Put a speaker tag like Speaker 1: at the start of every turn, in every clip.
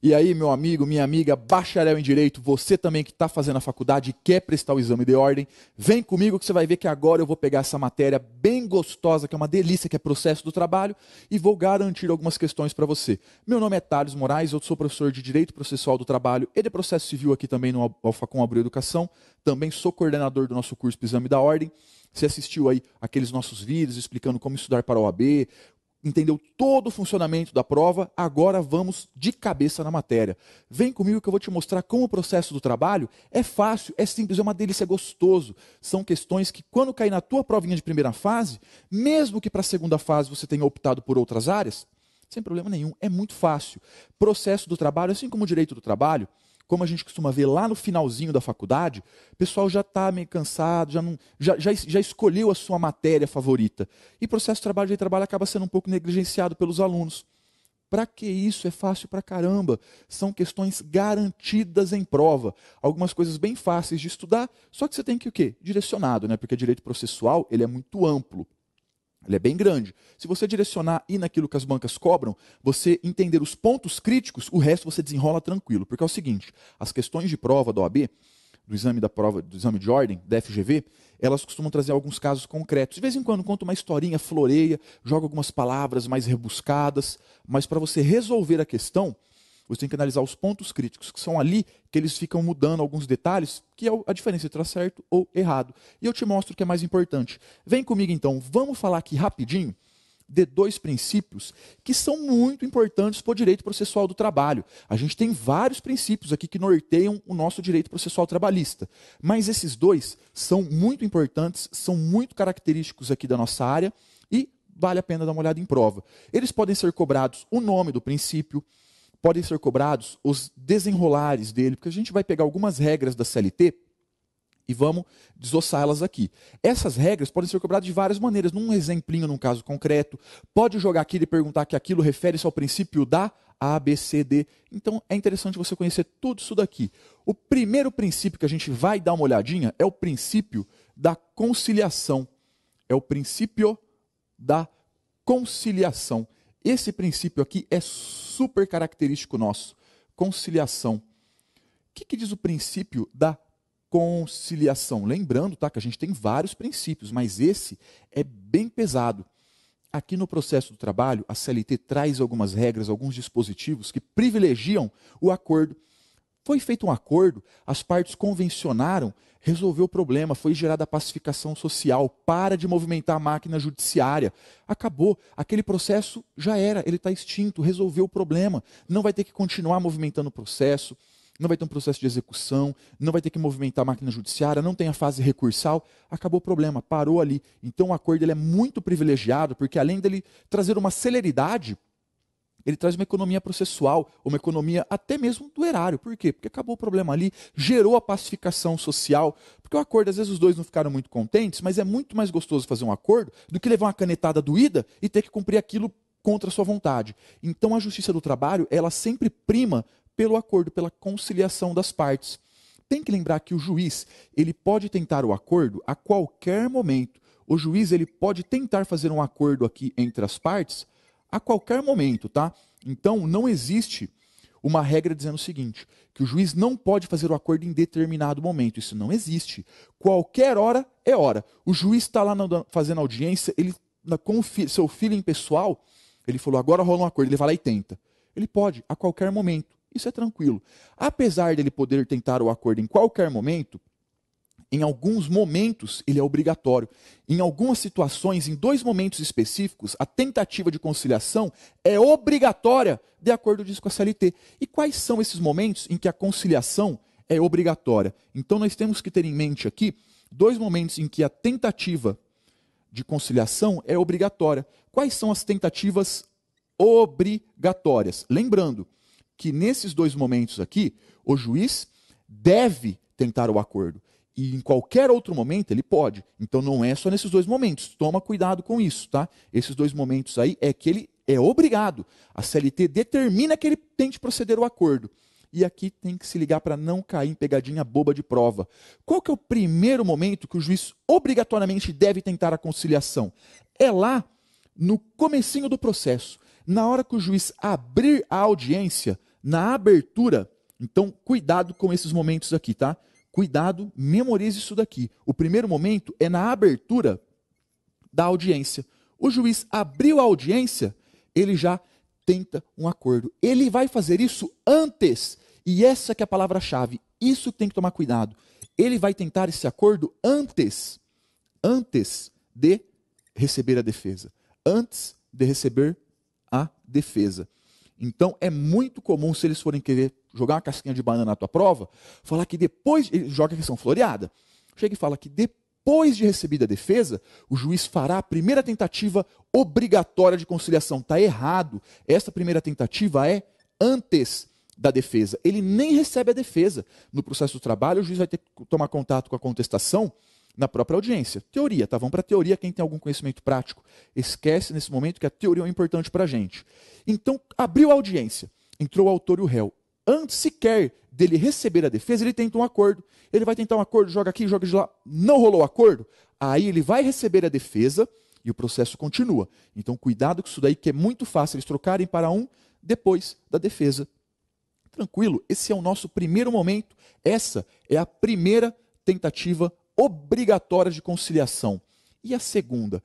Speaker 1: E aí, meu amigo, minha amiga, bacharel em direito, você também que está fazendo a faculdade e quer prestar o exame de ordem, vem comigo que você vai ver que agora eu vou pegar essa matéria bem gostosa, que é uma delícia, que é processo do trabalho, e vou garantir algumas questões para você. Meu nome é Thales Moraes, eu sou professor de Direito Processual do Trabalho e de Processo Civil aqui também no Alfacom Abril Educação, também sou coordenador do nosso curso Exame da Ordem. Você assistiu aí aqueles nossos vídeos explicando como estudar para a OAB, entendeu todo o funcionamento da prova, agora vamos de cabeça na matéria. Vem comigo que eu vou te mostrar como o processo do trabalho é fácil, é simples, é uma delícia, é gostoso. São questões que, quando cair na tua provinha de primeira fase, mesmo que para a segunda fase você tenha optado por outras áreas, sem problema nenhum, é muito fácil. Processo do trabalho, assim como o direito do trabalho, como a gente costuma ver lá no finalzinho da faculdade, o pessoal já está meio cansado, já, não, já, já, já, escolheu a sua matéria favorita. E processo de trabalho de trabalho acaba sendo um pouco negligenciado pelos alunos. Para que isso? É fácil para caramba. São questões garantidas em prova. Algumas coisas bem fáceis de estudar, só que você tem que o quê? Direcionado, né? Porque direito processual ele é muito amplo. Ele é bem grande. Se você direcionar e naquilo que as bancas cobram, você entender os pontos críticos, o resto você desenrola tranquilo. Porque é o seguinte: as questões de prova da OAB, do exame da prova, do exame de ordem, da FGV, elas costumam trazer alguns casos concretos. De vez em quando conta uma historinha, floreia, joga algumas palavras mais rebuscadas, mas para você resolver a questão, você tem que analisar os pontos críticos, que são ali que eles ficam mudando alguns detalhes, que é a diferença entre certo ou errado. E eu te mostro o que é mais importante. Vem comigo então, vamos falar aqui rapidinho de dois princípios que são muito importantes para o direito processual do trabalho. A gente tem vários princípios aqui que norteiam o nosso direito processual trabalhista, mas esses dois são muito importantes, são muito característicos aqui da nossa área e vale a pena dar uma olhada em prova. Eles podem ser cobrados o nome do princípio, podem ser cobrados os desenrolares dele, porque a gente vai pegar algumas regras da CLT e vamos desossá-las aqui. Essas regras podem ser cobradas de várias maneiras. Num exemplinho, num caso concreto, pode jogar aqui e perguntar que aquilo refere-se ao princípio da A, B, C, D. Então é interessante você conhecer tudo isso daqui. O primeiro princípio que a gente vai dar uma olhadinha é o princípio da conciliação. É o princípio da conciliação. Esse princípio aqui é super característico nosso. Conciliação. O que, que diz o princípio da conciliação? Lembrando, tá, que a gente tem vários princípios, mas esse é bem pesado. Aqui no processo do trabalho, a CLT traz algumas regras, alguns dispositivos que privilegiam o acordo foi feito um acordo, as partes convencionaram, resolveu o problema, foi gerada a pacificação social, para de movimentar a máquina judiciária. Acabou, aquele processo já era, ele está extinto, resolveu o problema. Não vai ter que continuar movimentando o processo, não vai ter um processo de execução, não vai ter que movimentar a máquina judiciária, não tem a fase recursal, acabou o problema, parou ali. Então o acordo ele é muito privilegiado, porque além dele trazer uma celeridade ele traz uma economia processual, uma economia até mesmo do erário. Por quê? Porque acabou o problema ali, gerou a pacificação social. Porque o acordo, às vezes os dois não ficaram muito contentes, mas é muito mais gostoso fazer um acordo do que levar uma canetada doída e ter que cumprir aquilo contra a sua vontade. Então a justiça do trabalho, ela sempre prima pelo acordo, pela conciliação das partes. Tem que lembrar que o juiz, ele pode tentar o acordo a qualquer momento. O juiz, ele pode tentar fazer um acordo aqui entre as partes a qualquer momento, tá? Então, não existe uma regra dizendo o seguinte, que o juiz não pode fazer o acordo em determinado momento. Isso não existe. Qualquer hora é hora. O juiz está lá fazendo audiência, ele na, com seu filho em pessoal, ele falou, agora rola um acordo, ele vai lá e tenta. Ele pode, a qualquer momento. Isso é tranquilo. Apesar dele poder tentar o acordo em qualquer momento, em alguns momentos, ele é obrigatório. Em algumas situações, em dois momentos específicos, a tentativa de conciliação é obrigatória, de acordo disso com a CLT. E quais são esses momentos em que a conciliação é obrigatória? Então, nós temos que ter em mente aqui dois momentos em que a tentativa de conciliação é obrigatória. Quais são as tentativas obrigatórias? Lembrando que nesses dois momentos aqui, o juiz deve tentar o acordo e em qualquer outro momento ele pode. Então não é só nesses dois momentos. Toma cuidado com isso, tá? Esses dois momentos aí é que ele é obrigado. A CLT determina que ele tem de proceder o acordo. E aqui tem que se ligar para não cair em pegadinha boba de prova. Qual que é o primeiro momento que o juiz obrigatoriamente deve tentar a conciliação? É lá no comecinho do processo, na hora que o juiz abrir a audiência, na abertura. Então, cuidado com esses momentos aqui, tá? Cuidado, memorize isso daqui. O primeiro momento é na abertura da audiência. O juiz abriu a audiência, ele já tenta um acordo. Ele vai fazer isso antes. E essa que é a palavra-chave. Isso tem que tomar cuidado. Ele vai tentar esse acordo antes, antes de receber a defesa, antes de receber a defesa. Então é muito comum se eles forem querer jogar uma casquinha de banana na tua prova, falar que depois. Ele joga a questão floreada. Chega e fala que depois de recebida a defesa, o juiz fará a primeira tentativa obrigatória de conciliação. Está errado. Essa primeira tentativa é antes da defesa. Ele nem recebe a defesa. No processo do trabalho, o juiz vai ter que tomar contato com a contestação na própria audiência. Teoria, tá? Vamos para teoria, quem tem algum conhecimento prático. Esquece nesse momento que a teoria é importante para a gente. Então, abriu a audiência, entrou o autor e o réu antes sequer dele receber a defesa, ele tenta um acordo. Ele vai tentar um acordo, joga aqui, joga de lá. Não rolou o acordo? Aí ele vai receber a defesa e o processo continua. Então, cuidado com isso daí, que é muito fácil eles trocarem para um depois da defesa. Tranquilo, esse é o nosso primeiro momento. Essa é a primeira tentativa obrigatória de conciliação. E a segunda?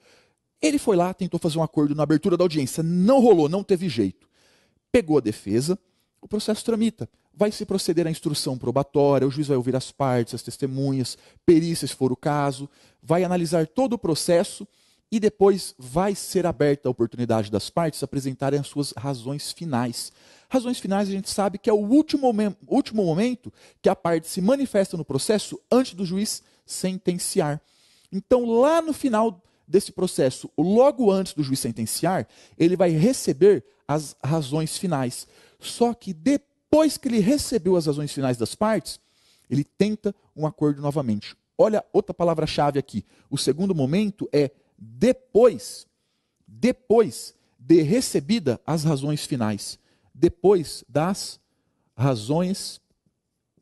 Speaker 1: Ele foi lá, tentou fazer um acordo na abertura da audiência. Não rolou, não teve jeito. Pegou a defesa o processo tramita. Vai se proceder à instrução probatória, o juiz vai ouvir as partes, as testemunhas, perícias, se for o caso, vai analisar todo o processo e depois vai ser aberta a oportunidade das partes apresentarem as suas razões finais. Razões finais a gente sabe que é o último, último momento que a parte se manifesta no processo antes do juiz sentenciar. Então, lá no final desse processo, logo antes do juiz sentenciar, ele vai receber as razões finais. Só que depois que ele recebeu as razões finais das partes, ele tenta um acordo novamente. Olha outra palavra-chave aqui. O segundo momento é depois, depois de recebida as razões finais, depois das razões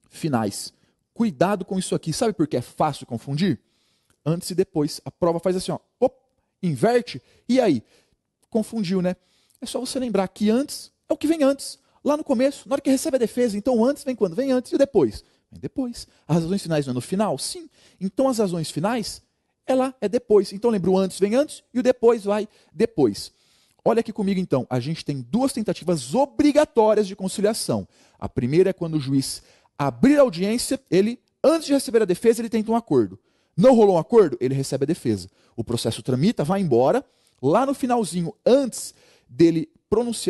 Speaker 1: finais. Cuidado com isso aqui. Sabe por que é fácil confundir? Antes e depois. A prova faz assim, ó, op, inverte. E aí? Confundiu, né? É só você lembrar que antes é o que vem antes. Lá no começo, na hora que recebe a defesa, então antes vem quando? Vem antes e depois. Vem depois. As razões finais não é no final? Sim. Então as razões finais, ela é depois. Então lembra o antes vem antes e o depois vai depois. Olha aqui comigo então, a gente tem duas tentativas obrigatórias de conciliação. A primeira é quando o juiz abrir a audiência, ele, antes de receber a defesa, ele tenta um acordo. Não rolou um acordo? Ele recebe a defesa. O processo tramita, vai embora. Lá no finalzinho, antes dele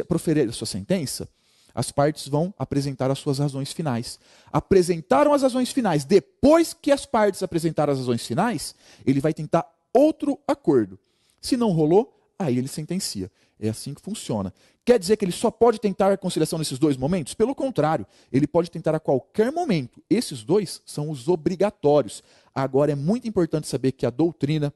Speaker 1: proferir a sua sentença, as partes vão apresentar as suas razões finais. Apresentaram as razões finais. Depois que as partes apresentaram as razões finais, ele vai tentar outro acordo. Se não rolou, aí ele sentencia. É assim que funciona. Quer dizer que ele só pode tentar a conciliação nesses dois momentos? Pelo contrário, ele pode tentar a qualquer momento. Esses dois são os obrigatórios. Agora é muito importante saber que a doutrina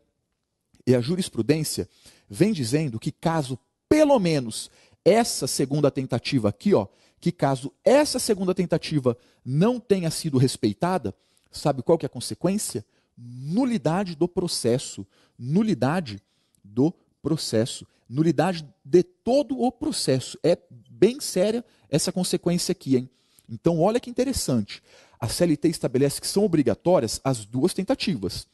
Speaker 1: e a jurisprudência vem dizendo que caso pelo menos essa segunda tentativa aqui, ó, que caso essa segunda tentativa não tenha sido respeitada, sabe qual que é a consequência? Nulidade do processo, nulidade do processo, nulidade de todo o processo. É bem séria essa consequência aqui, hein? Então, olha que interessante. A CLT estabelece que são obrigatórias as duas tentativas.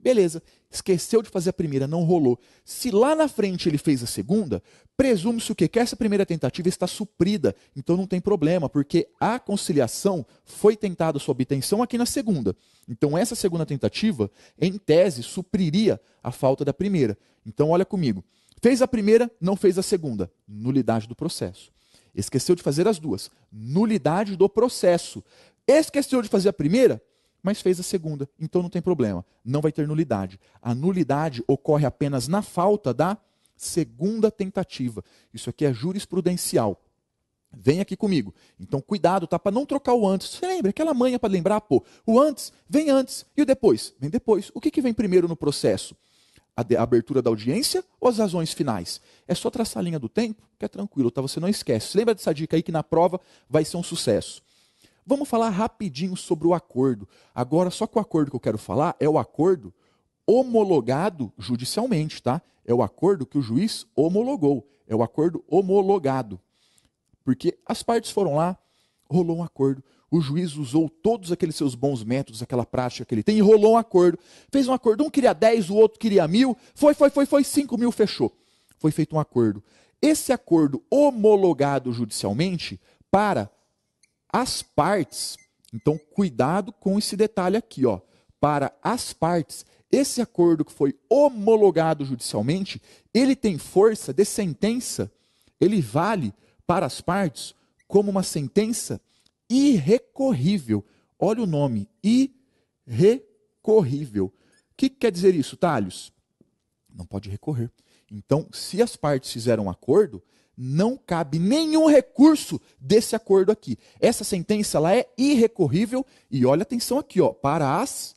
Speaker 1: Beleza, esqueceu de fazer a primeira, não rolou. Se lá na frente ele fez a segunda, presume-se o quê? Que essa primeira tentativa está suprida, então não tem problema, porque a conciliação foi tentada sua obtenção aqui na segunda. Então essa segunda tentativa, em tese, supriria a falta da primeira. Então olha comigo, fez a primeira, não fez a segunda, nulidade do processo. Esqueceu de fazer as duas, nulidade do processo. Esqueceu de fazer a primeira, mas fez a segunda, então não tem problema, não vai ter nulidade. A nulidade ocorre apenas na falta da segunda tentativa. Isso aqui é jurisprudencial. Vem aqui comigo. Então, cuidado, tá? Para não trocar o antes. Você lembra? Aquela manha para lembrar, pô. O antes vem antes e o depois vem depois. O que, que vem primeiro no processo? A abertura da audiência ou as razões finais? É só traçar a linha do tempo, que é tranquilo, tá? Você não esquece. Lembra dessa dica aí que na prova vai ser um sucesso. Vamos falar rapidinho sobre o acordo. Agora, só que o acordo que eu quero falar é o acordo homologado judicialmente, tá? É o acordo que o juiz homologou. É o acordo homologado. Porque as partes foram lá, rolou um acordo. O juiz usou todos aqueles seus bons métodos, aquela prática que ele tem, e rolou um acordo. Fez um acordo, um queria 10, o outro queria mil. Foi, foi, foi, foi, 5 mil, fechou. Foi feito um acordo. Esse acordo homologado judicialmente para as partes, então cuidado com esse detalhe aqui, ó. Para as partes, esse acordo que foi homologado judicialmente, ele tem força de sentença, ele vale para as partes como uma sentença irrecorrível. Olha o nome, irrecorrível. O que, quer dizer isso, Talhos? Não pode recorrer. Então, se as partes fizeram um acordo, não cabe nenhum recurso desse acordo aqui. Essa sentença ela é irrecorrível e olha atenção aqui, ó, para as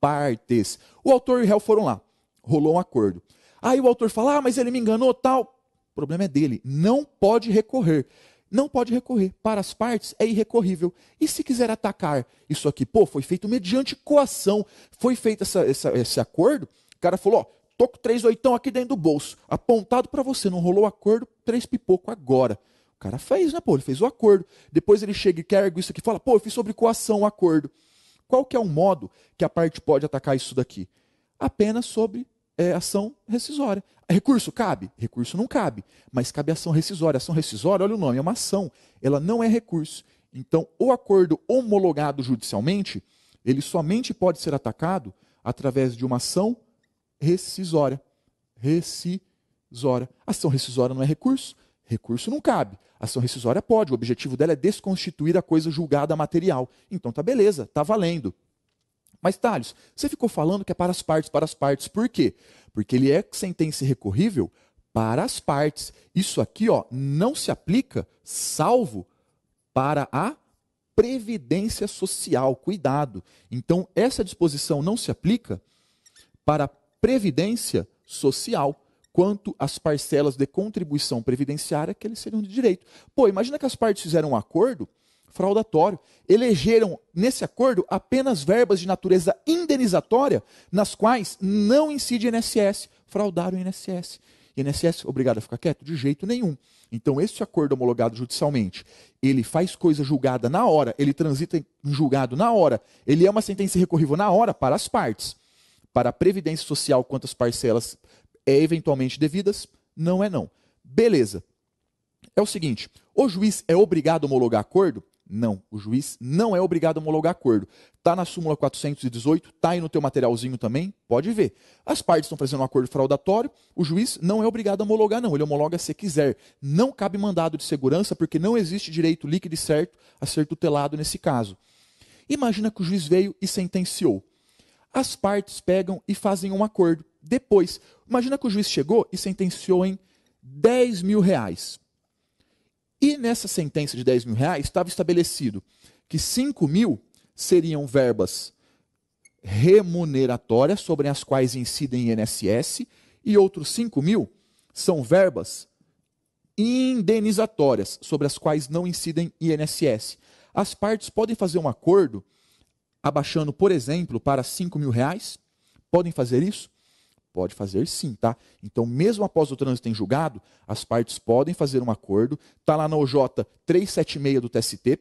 Speaker 1: partes. O autor e o réu foram lá, rolou um acordo. Aí o autor fala: "Ah, mas ele me enganou, tal". O problema é dele, não pode recorrer. Não pode recorrer. Para as partes é irrecorrível. E se quiser atacar isso aqui, pô, foi feito mediante coação, foi feito essa, essa, esse acordo, o cara falou: ó, Tô com três oitão aqui dentro do bolso, apontado para você, não rolou o acordo, três pipoco agora. O cara fez, né, pô? Ele fez o acordo. Depois ele chega e quer isso aqui fala, pô, eu fiz sobre coação o acordo. Qual que é o modo que a parte pode atacar isso daqui? Apenas sobre é, ação rescisória. Recurso cabe? Recurso não cabe, mas cabe ação rescisória. Ação rescisória, olha o nome, é uma ação. Ela não é recurso. Então, o acordo homologado judicialmente, ele somente pode ser atacado através de uma ação rescisória. Rescisória. Ação rescisória não é recurso? Recurso não cabe. Ação rescisória pode. O objetivo dela é desconstituir a coisa julgada material. Então tá beleza, tá valendo. Mas, Thales, você ficou falando que é para as partes, para as partes. Por quê? Porque ele é sentença recorrível para as partes. Isso aqui ó, não se aplica, salvo para a previdência social. Cuidado. Então, essa disposição não se aplica para previdência social quanto às parcelas de contribuição previdenciária que eles seriam de direito. Pô, imagina que as partes fizeram um acordo fraudatório, elegeram nesse acordo apenas verbas de natureza indenizatória, nas quais não incide INSS, fraudaram o INSS. INSS obrigado a ficar quieto? De jeito nenhum. Então, esse acordo homologado judicialmente, ele faz coisa julgada na hora, ele transita em julgado na hora, ele é uma sentença recorrível na hora para as partes para a Previdência Social quantas parcelas é eventualmente devidas? Não é não. Beleza. É o seguinte, o juiz é obrigado a homologar acordo? Não, o juiz não é obrigado a homologar acordo. Tá na súmula 418, tá aí no teu materialzinho também, pode ver. As partes estão fazendo um acordo fraudatório, o juiz não é obrigado a homologar não, ele homologa se quiser. Não cabe mandado de segurança porque não existe direito líquido e certo a ser tutelado nesse caso. Imagina que o juiz veio e sentenciou as partes pegam e fazem um acordo. Depois, imagina que o juiz chegou e sentenciou em 10 mil reais. E nessa sentença de 10 mil reais estava estabelecido que 5 mil seriam verbas remuneratórias sobre as quais incidem INSS e outros 5 mil são verbas indenizatórias sobre as quais não incidem INSS. As partes podem fazer um acordo abaixando, por exemplo, para 5 mil reais? Podem fazer isso? Pode fazer sim, tá? Então, mesmo após o trânsito em julgado, as partes podem fazer um acordo. Está lá na OJ 376 do TST.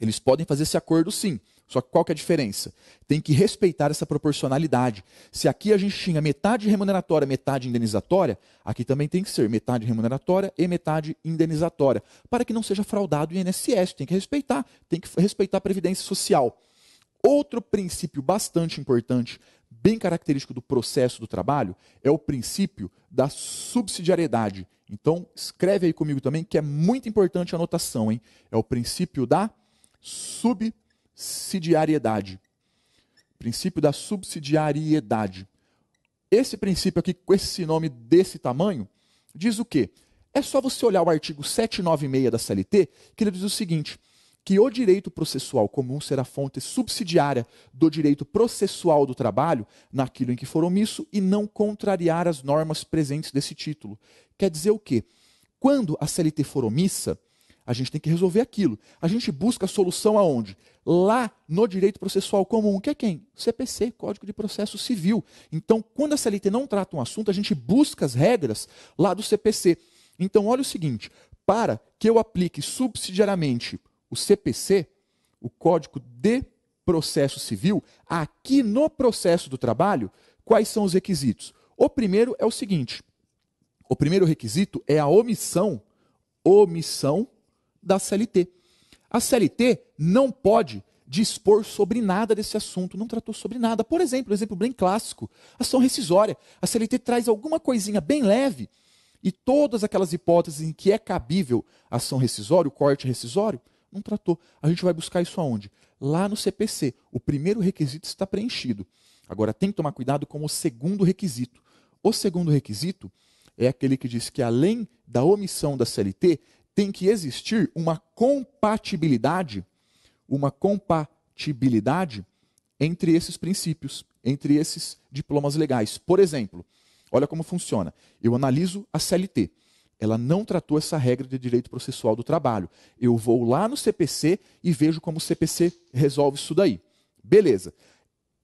Speaker 1: Eles podem fazer esse acordo sim. Só que qual que é a diferença? Tem que respeitar essa proporcionalidade. Se aqui a gente tinha metade remuneratória, metade indenizatória, aqui também tem que ser metade remuneratória e metade indenizatória, para que não seja fraudado o INSS. Tem que respeitar, tem que respeitar a previdência social. Outro princípio bastante importante, bem característico do processo do trabalho, é o princípio da subsidiariedade. Então, escreve aí comigo também, que é muito importante a anotação, hein? É o princípio da subsidiariedade. Princípio da subsidiariedade. Esse princípio aqui, com esse nome desse tamanho, diz o quê? É só você olhar o artigo 796 da CLT, que ele diz o seguinte: que o direito processual comum será fonte subsidiária do direito processual do trabalho naquilo em que for omisso e não contrariar as normas presentes desse título. Quer dizer o quê? Quando a CLT for omissa, a gente tem que resolver aquilo. A gente busca a solução aonde? Lá no direito processual comum, que é quem? CPC, Código de Processo Civil. Então, quando a CLT não trata um assunto, a gente busca as regras lá do CPC. Então, olha o seguinte: para que eu aplique subsidiariamente o CPC, o Código de Processo Civil, aqui no processo do trabalho, quais são os requisitos? O primeiro é o seguinte: o primeiro requisito é a omissão, omissão da CLT. A CLT não pode dispor sobre nada desse assunto, não tratou sobre nada. Por exemplo, um exemplo bem clássico, ação rescisória. A CLT traz alguma coisinha bem leve e todas aquelas hipóteses em que é cabível ação rescisória, o corte rescisório, não tratou. A gente vai buscar isso aonde? Lá no CPC. O primeiro requisito está preenchido. Agora, tem que tomar cuidado com o segundo requisito. O segundo requisito é aquele que diz que, além da omissão da CLT, tem que existir uma compatibilidade, uma compatibilidade entre esses princípios, entre esses diplomas legais. Por exemplo, olha como funciona. Eu analiso a CLT. Ela não tratou essa regra de direito processual do trabalho. Eu vou lá no CPC e vejo como o CPC resolve isso daí. Beleza.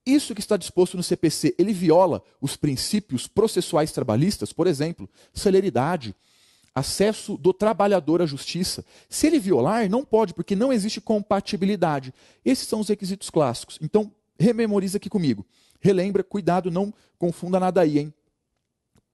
Speaker 1: Isso que está disposto no CPC, ele viola os princípios processuais trabalhistas, por exemplo, celeridade, acesso do trabalhador à justiça. Se ele violar, não pode, porque não existe compatibilidade. Esses são os requisitos clássicos. Então, rememoriza aqui comigo. Relembra, cuidado, não confunda nada aí, hein?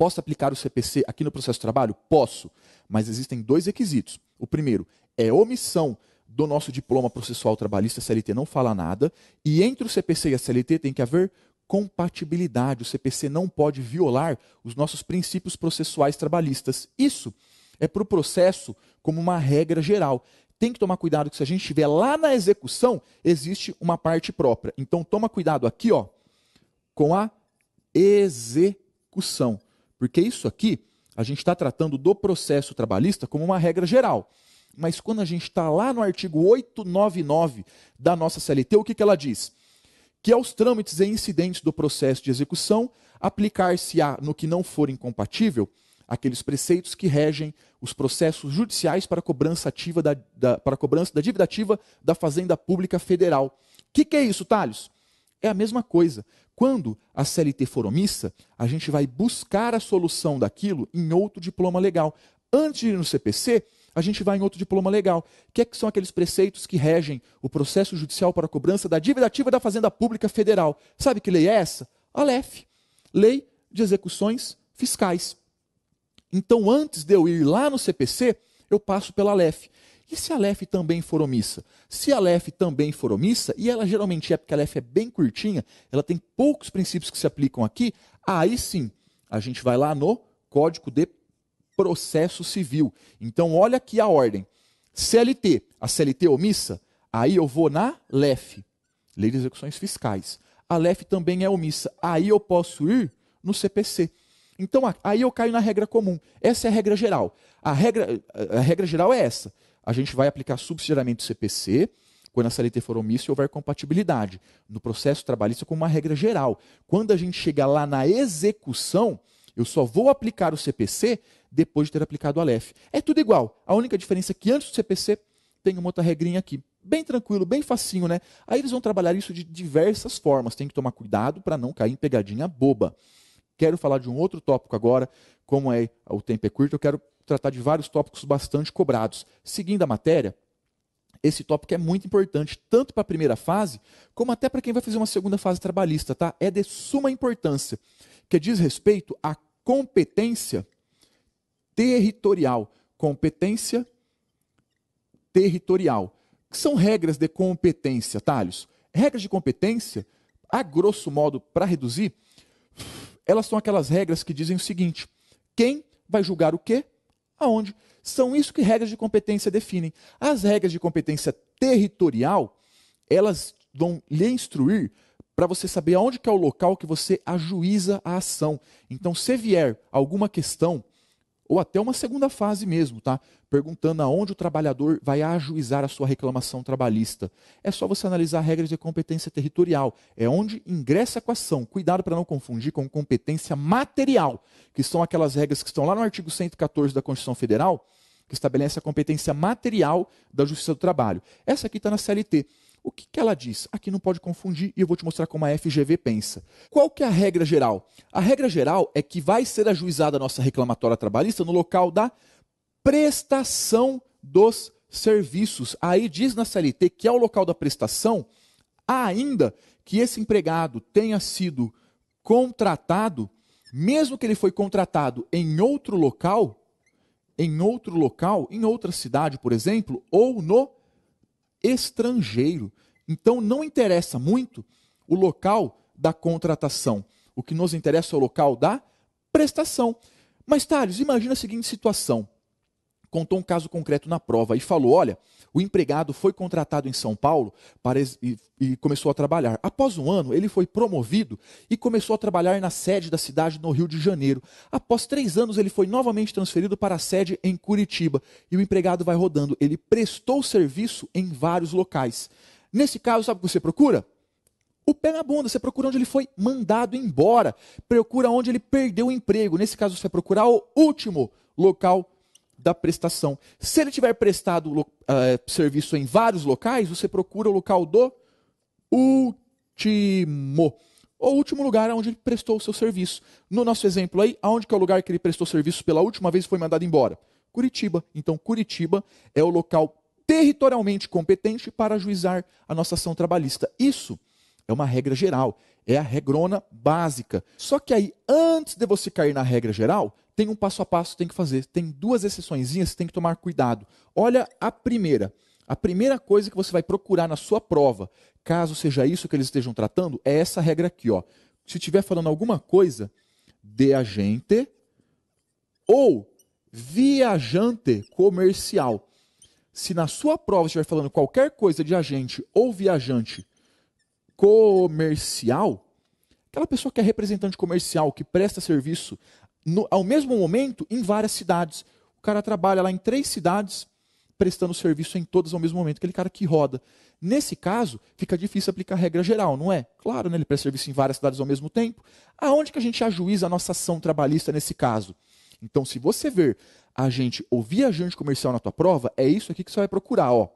Speaker 1: posso aplicar o CPC aqui no processo de trabalho? Posso, mas existem dois requisitos. O primeiro é omissão do nosso diploma processual trabalhista, CLT não fala nada, e entre o CPC e a CLT tem que haver compatibilidade. O CPC não pode violar os nossos princípios processuais trabalhistas. Isso é para o processo como uma regra geral. Tem que tomar cuidado que se a gente estiver lá na execução, existe uma parte própria. Então toma cuidado aqui, ó, com a execução. Porque isso aqui, a gente está tratando do processo trabalhista como uma regra geral. Mas quando a gente está lá no artigo 899 da nossa CLT, o que, que ela diz? Que aos trâmites e incidentes do processo de execução, aplicar-se-á, no que não for incompatível, aqueles preceitos que regem os processos judiciais para cobrança ativa da, da para cobrança da dívida ativa da Fazenda Pública Federal. O que, que é isso, Thales? É a mesma coisa. Quando a CLT for omissa, a gente vai buscar a solução daquilo em outro diploma legal. Antes de ir no CPC, a gente vai em outro diploma legal, que, é que são aqueles preceitos que regem o processo judicial para a cobrança da dívida ativa da Fazenda Pública Federal. Sabe que lei é essa? A LEF, Lei de Execuções Fiscais. Então, antes de eu ir lá no CPC, eu passo pela LEF. E se a LEF também for omissa? Se a LEF também for omissa, e ela geralmente é porque a LEF é bem curtinha, ela tem poucos princípios que se aplicam aqui, aí sim, a gente vai lá no Código de Processo Civil. Então, olha aqui a ordem. CLT, a CLT é omissa, aí eu vou na LEF, Lei de Execuções Fiscais. A LEF também é omissa, aí eu posso ir no CPC. Então, aí eu caio na regra comum. Essa é a regra geral. A regra, a regra geral é essa a gente vai aplicar subsidiariamente o CPC, quando a LT for omissa e houver compatibilidade. No processo trabalhista, como uma regra geral. Quando a gente chegar lá na execução, eu só vou aplicar o CPC depois de ter aplicado o Aleph. É tudo igual. A única diferença é que antes do CPC tem uma outra regrinha aqui. Bem tranquilo, bem facinho, né? Aí eles vão trabalhar isso de diversas formas. Tem que tomar cuidado para não cair em pegadinha boba quero falar de um outro tópico agora, como é o tempo é curto, eu quero tratar de vários tópicos bastante cobrados. Seguindo a matéria, esse tópico é muito importante, tanto para a primeira fase, como até para quem vai fazer uma segunda fase trabalhista, tá? É de suma importância, que diz respeito à competência territorial. Competência territorial. Que são regras de competência, Thales? Regras de competência, a grosso modo, para reduzir, elas são aquelas regras que dizem o seguinte: quem vai julgar o quê? Aonde? São isso que regras de competência definem. As regras de competência territorial, elas vão lhe instruir para você saber aonde que é o local que você ajuiza a ação. Então, se vier alguma questão ou até uma segunda fase mesmo, tá? Perguntando aonde o trabalhador vai ajuizar a sua reclamação trabalhista. É só você analisar regras de competência territorial, é onde ingressa a ação. Cuidado para não confundir com competência material, que são aquelas regras que estão lá no artigo 114 da Constituição Federal, que estabelece a competência material da Justiça do Trabalho. Essa aqui está na CLT. O que, que ela diz? Aqui não pode confundir e eu vou te mostrar como a FGV pensa. Qual que é a regra geral? A regra geral é que vai ser ajuizada a nossa reclamatória trabalhista no local da prestação dos serviços. Aí diz na CLT que é o local da prestação, ainda que esse empregado tenha sido contratado, mesmo que ele foi contratado em outro local, em outro local, em outra cidade, por exemplo, ou no estrangeiro. Então não interessa muito o local da contratação. O que nos interessa é o local da prestação. Mas, Thales, imagina a seguinte situação contou um caso concreto na prova e falou: olha, o empregado foi contratado em São Paulo para, e, e, começou a trabalhar. Após um ano, ele foi promovido e começou a trabalhar na sede da cidade no Rio de Janeiro. Após três anos, ele foi novamente transferido para a sede em Curitiba. E o empregado vai rodando. Ele prestou serviço em vários locais. Nesse caso, sabe o que você procura? O pé na bunda, você procura onde ele foi mandado embora, procura onde ele perdeu o emprego. Nesse caso, você vai procurar o último local da prestação. Se ele tiver prestado uh, serviço em vários locais, você procura o local do último. O último lugar é onde ele prestou o seu serviço. No nosso exemplo aí, aonde que é o lugar que ele prestou serviço pela última vez foi mandado embora? Curitiba. Então, Curitiba é o local territorialmente competente para juizar a nossa ação trabalhista. Isso é uma regra geral, é a regrona básica. Só que aí, antes de você cair na regra geral, tem um passo a passo que tem que fazer. Tem duas exceções, que tem que tomar cuidado. Olha a primeira. A primeira coisa que você vai procurar na sua prova, caso seja isso que eles estejam tratando, é essa regra aqui, ó. Se estiver falando alguma coisa de agente ou viajante comercial. Se na sua prova estiver falando qualquer coisa de agente ou viajante comercial, aquela pessoa que é representante comercial, que presta serviço no, ao mesmo momento em várias cidades. O cara trabalha lá em três cidades, prestando serviço em todas ao mesmo momento, aquele cara que roda. Nesse caso, fica difícil aplicar a regra geral, não é? Claro, né? ele presta serviço em várias cidades ao mesmo tempo. Aonde que a gente ajuiza a nossa ação trabalhista nesse caso? Então, se você ver a gente ou viajante comercial na tua prova, é isso aqui que você vai procurar. Ó.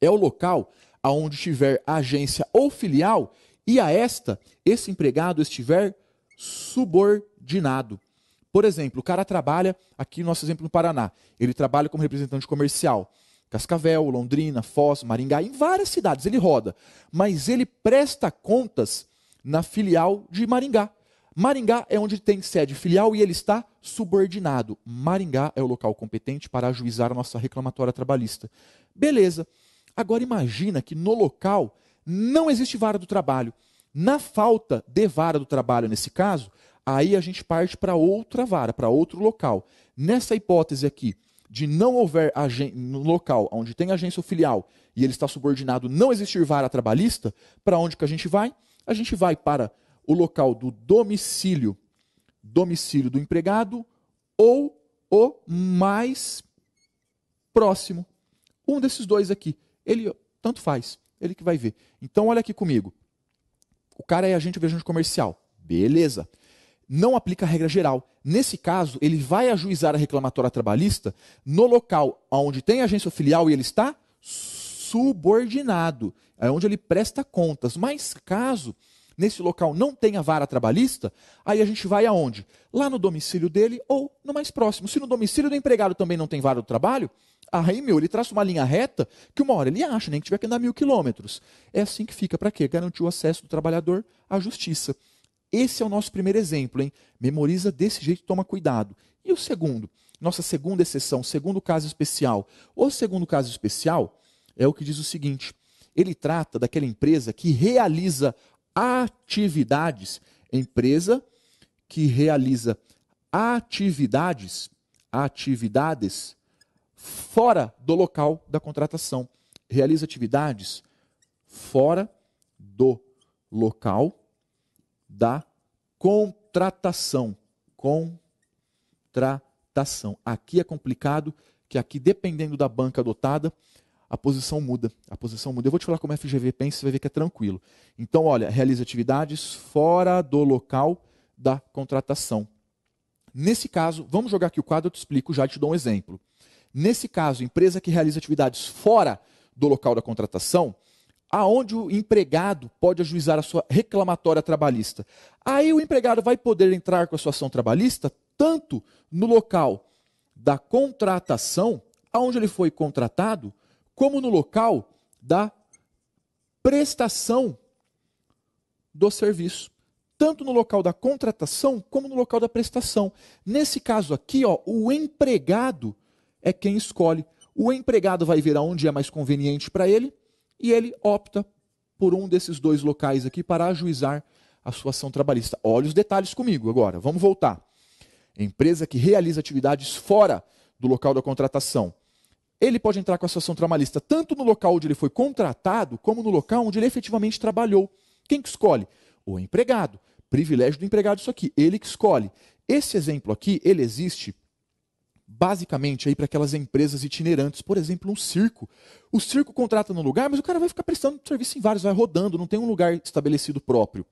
Speaker 1: É o local aonde tiver agência ou filial e a esta, esse empregado estiver subordinado. Por exemplo, o cara trabalha, aqui nosso exemplo no Paraná, ele trabalha como representante comercial. Cascavel, Londrina, Foz, Maringá, em várias cidades ele roda. Mas ele presta contas na filial de Maringá. Maringá é onde tem sede filial e ele está subordinado. Maringá é o local competente para ajuizar a nossa reclamatória trabalhista. Beleza. Agora imagina que no local não existe vara do trabalho. Na falta de vara do trabalho nesse caso, aí a gente parte para outra vara, para outro local. Nessa hipótese aqui de não houver no local onde tem agência ou filial e ele está subordinado não existir vara trabalhista, para onde que a gente vai? A gente vai para o local do domicílio, domicílio do empregado ou o mais próximo. Um desses dois aqui, ele tanto faz, ele que vai ver. Então olha aqui comigo. O cara é agente ou agente comercial. Beleza não aplica a regra geral. Nesse caso, ele vai ajuizar a reclamatória trabalhista no local onde tem agência filial e ele está subordinado, é onde ele presta contas. Mas caso nesse local não tenha vara trabalhista, aí a gente vai aonde? Lá no domicílio dele ou no mais próximo. Se no domicílio do empregado também não tem vara do trabalho, aí, meu, ele traça uma linha reta que uma hora ele acha, nem né, que tiver que andar mil quilômetros. É assim que fica para quê? Garantir o acesso do trabalhador à justiça. Esse é o nosso primeiro exemplo, hein? Memoriza desse jeito, toma cuidado. E o segundo, nossa segunda exceção, segundo caso especial. O segundo caso especial é o que diz o seguinte: ele trata daquela empresa que realiza atividades, empresa que realiza atividades, atividades fora do local da contratação. Realiza atividades fora do local da contratação. Contratação. Aqui é complicado, que aqui, dependendo da banca adotada, a posição muda. A posição muda. Eu vou te falar como a FGV pensa, você vai ver que é tranquilo. Então, olha, realiza atividades fora do local da contratação. Nesse caso, vamos jogar aqui o quadro, eu te explico, já te dou um exemplo. Nesse caso, empresa que realiza atividades fora do local da contratação, aonde o empregado pode ajuizar a sua reclamatória trabalhista. Aí o empregado vai poder entrar com a sua ação trabalhista tanto no local da contratação, aonde ele foi contratado, como no local da prestação do serviço, tanto no local da contratação como no local da prestação. Nesse caso aqui, ó, o empregado é quem escolhe. O empregado vai ver aonde é mais conveniente para ele e ele opta por um desses dois locais aqui para ajuizar a sua ação trabalhista. Olha os detalhes comigo agora, vamos voltar. Empresa que realiza atividades fora do local da contratação. Ele pode entrar com a sua ação trabalhista tanto no local onde ele foi contratado, como no local onde ele efetivamente trabalhou. Quem que escolhe? O empregado. Privilégio do empregado isso aqui, ele que escolhe. Esse exemplo aqui, ele existe basicamente aí para aquelas empresas itinerantes, por exemplo, um circo. O circo contrata num lugar, mas o cara vai ficar prestando serviço em vários, vai rodando, não tem um lugar estabelecido próprio.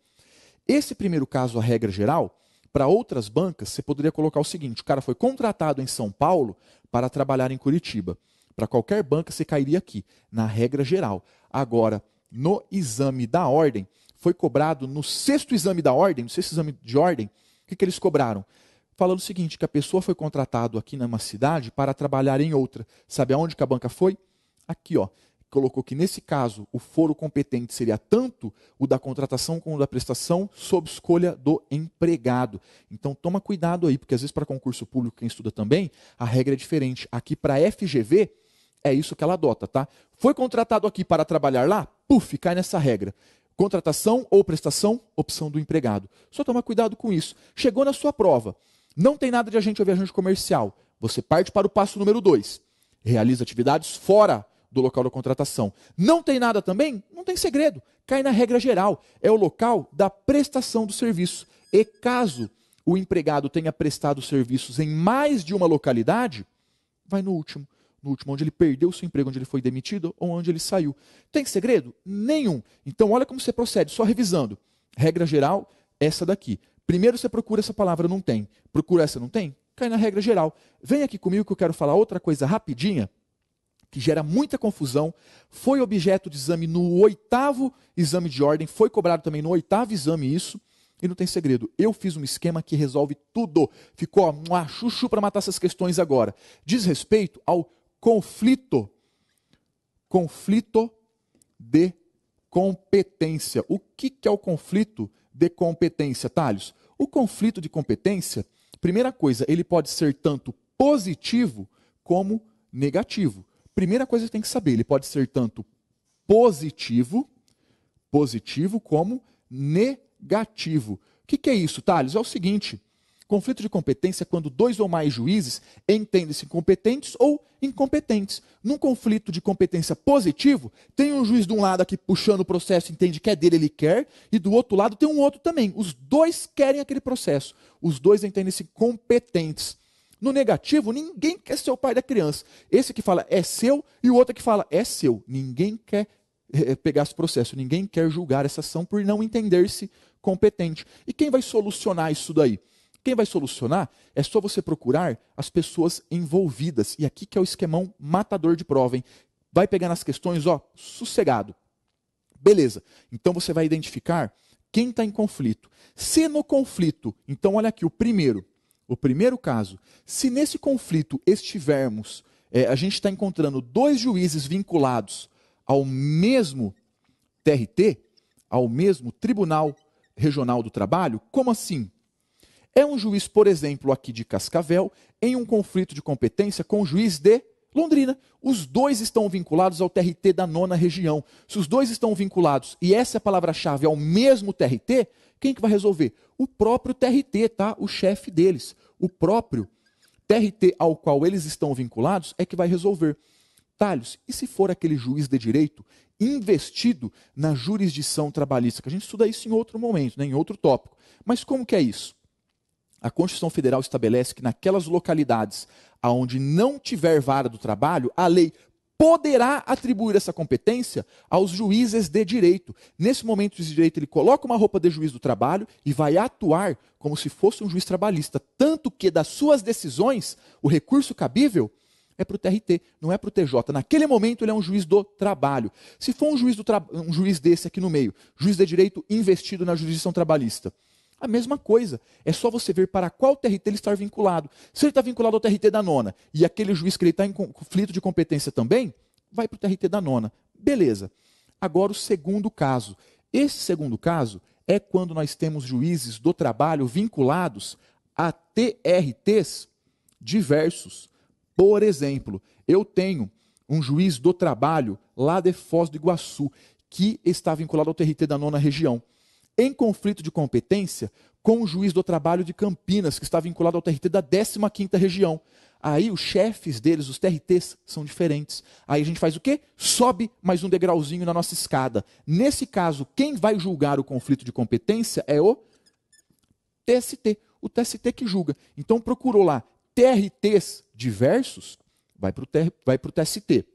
Speaker 1: Esse primeiro caso, a regra geral, para outras bancas, você poderia colocar o seguinte: o cara foi contratado em São Paulo para trabalhar em Curitiba. Para qualquer banca, você cairia aqui, na regra geral. Agora, no exame da ordem, foi cobrado no sexto exame da ordem, no sexto exame de ordem, o que, que eles cobraram? falando o seguinte, que a pessoa foi contratada aqui numa cidade para trabalhar em outra. Sabe aonde que a banca foi? Aqui, ó. Colocou que nesse caso o foro competente seria tanto o da contratação como o da prestação, sob escolha do empregado. Então toma cuidado aí, porque às vezes para concurso público, quem estuda também, a regra é diferente. Aqui para FGV, é isso que ela adota, tá? Foi contratado aqui para trabalhar lá? Puf, cai nessa regra. Contratação ou prestação, opção do empregado. Só toma cuidado com isso. Chegou na sua prova não tem nada de agente ou viajante comercial. Você parte para o passo número 2. Realiza atividades fora do local da contratação. Não tem nada também? Não tem segredo. Cai na regra geral. É o local da prestação do serviço. E caso o empregado tenha prestado serviços em mais de uma localidade, vai no último. No último, onde ele perdeu o seu emprego, onde ele foi demitido ou onde ele saiu. Tem segredo? Nenhum. Então, olha como você procede, só revisando. Regra geral, essa daqui. Primeiro você procura essa palavra não tem. Procura essa não tem? Cai na regra geral. Vem aqui comigo que eu quero falar outra coisa rapidinha que gera muita confusão, foi objeto de exame no oitavo exame de ordem, foi cobrado também no oitavo exame isso, e não tem segredo. Eu fiz um esquema que resolve tudo. Ficou uma chuchu para matar essas questões agora. Diz respeito ao conflito. Conflito de competência. O que, que é o conflito de competência. Thales, o conflito de competência, primeira coisa, ele pode ser tanto positivo como negativo. Primeira coisa que tem que saber, ele pode ser tanto positivo, positivo como negativo. O que, que é isso, Thales? É o seguinte: Conflito de competência é quando dois ou mais juízes entendem-se competentes ou incompetentes. Num conflito de competência positivo, tem um juiz de um lado aqui puxando o processo, entende que é dele, ele quer, e do outro lado tem um outro também. Os dois querem aquele processo. Os dois entendem-se competentes. No negativo, ninguém quer ser o pai da criança. Esse que fala é seu e o outro que fala é seu. Ninguém quer eh, eh, pegar esse processo, ninguém quer julgar essa ação por não entender-se competente. E quem vai solucionar isso daí? Quem vai solucionar é só você procurar as pessoas envolvidas. E aqui que é o esquemão matador de prova, hein? Vai pegar nas questões, ó, sossegado. Beleza. Então você vai identificar quem está em conflito. Se no conflito, então olha aqui, o primeiro, o primeiro caso, se nesse conflito estivermos, é, a gente está encontrando dois juízes vinculados ao mesmo TRT, ao mesmo Tribunal Regional do Trabalho, como assim? É um juiz, por exemplo, aqui de Cascavel, em um conflito de competência com o juiz de Londrina. Os dois estão vinculados ao TRT da nona região. Se os dois estão vinculados e essa é a palavra-chave ao mesmo TRT, quem que vai resolver? O próprio TRT, tá? O chefe deles. O próprio TRT ao qual eles estão vinculados é que vai resolver. Talhos, e se for aquele juiz de direito investido na jurisdição trabalhista? Que a gente estuda isso em outro momento, né? em outro tópico. Mas como que é isso? A Constituição Federal estabelece que naquelas localidades aonde não tiver vara do trabalho, a lei poderá atribuir essa competência aos juízes de direito. Nesse momento, o juiz de direito ele coloca uma roupa de juiz do trabalho e vai atuar como se fosse um juiz trabalhista, tanto que das suas decisões, o recurso cabível é para o TRT, não é para o TJ. Naquele momento ele é um juiz do trabalho. Se for um juiz, do um juiz desse aqui no meio, juiz de direito investido na jurisdição trabalhista, a mesma coisa. É só você ver para qual TRT ele está vinculado. Se ele está vinculado ao TRT da nona e aquele juiz que ele está em conflito de competência também, vai para o TRT da nona. Beleza. Agora o segundo caso. Esse segundo caso é quando nós temos juízes do trabalho vinculados a TRTs diversos. Por exemplo, eu tenho um juiz do trabalho lá de Foz do Iguaçu que está vinculado ao TRT da nona região em conflito de competência com o juiz do trabalho de Campinas, que está vinculado ao TRT da 15ª região. Aí os chefes deles, os TRTs, são diferentes. Aí a gente faz o quê? Sobe mais um degrauzinho na nossa escada. Nesse caso, quem vai julgar o conflito de competência é o TST, o TST que julga. Então procurou lá TRTs diversos, vai para o TST.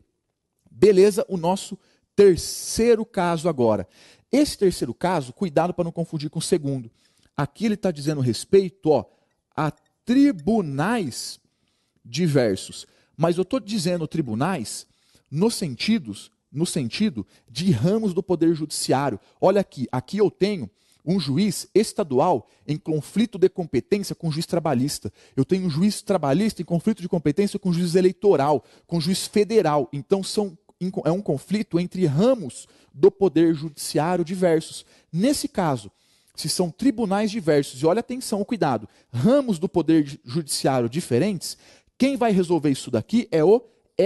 Speaker 1: Beleza, o nosso terceiro caso agora. Esse terceiro caso, cuidado para não confundir com o segundo. Aqui ele está dizendo respeito ó, a tribunais diversos. Mas eu estou dizendo tribunais nos sentidos, no sentido de ramos do poder judiciário. Olha aqui, aqui eu tenho um juiz estadual em conflito de competência com juiz trabalhista. Eu tenho um juiz trabalhista em conflito de competência com juiz eleitoral, com juiz federal. Então são é um conflito entre ramos do poder judiciário diversos. Nesse caso, se são tribunais diversos, e olha atenção, cuidado, ramos do poder judiciário diferentes, quem vai resolver isso daqui é o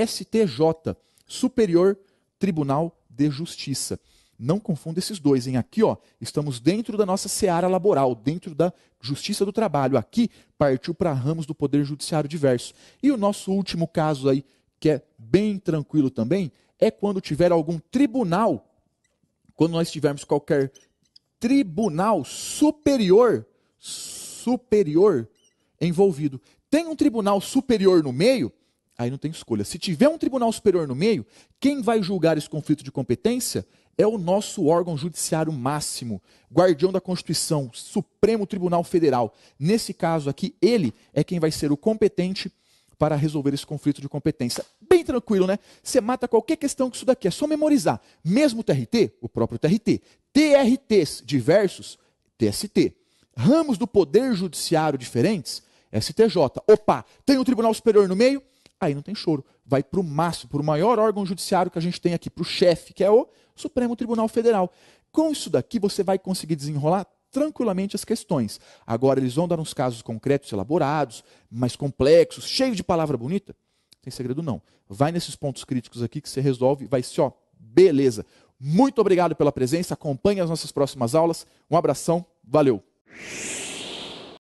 Speaker 1: STJ, Superior Tribunal de Justiça. Não confunda esses dois, hein? Aqui, ó, estamos dentro da nossa seara laboral, dentro da Justiça do Trabalho. Aqui partiu para ramos do Poder Judiciário diverso. E o nosso último caso aí, que é bem tranquilo também, é quando tiver algum tribunal, quando nós tivermos qualquer tribunal superior, superior envolvido. Tem um tribunal superior no meio, aí não tem escolha. Se tiver um tribunal superior no meio, quem vai julgar esse conflito de competência é o nosso órgão judiciário máximo, guardião da Constituição, Supremo Tribunal Federal. Nesse caso aqui, ele é quem vai ser o competente para resolver esse conflito de competência. Bem tranquilo, né? Você mata qualquer questão que isso daqui, é só memorizar. Mesmo TRT, o próprio TRT. TRTs diversos, TST. Ramos do poder judiciário diferentes, STJ. Opa, tem o um Tribunal Superior no meio? Aí não tem choro. Vai para o máximo, para o maior órgão judiciário que a gente tem aqui, para o chefe, que é o Supremo Tribunal Federal. Com isso daqui, você vai conseguir desenrolar tranquilamente as questões. Agora, eles vão dar uns casos concretos, elaborados, mais complexos, cheio de palavra bonita? Não tem segredo não. Vai nesses pontos críticos aqui que você resolve, vai ser, ó, beleza. Muito obrigado pela presença, acompanhe as nossas próximas aulas. Um abração, valeu!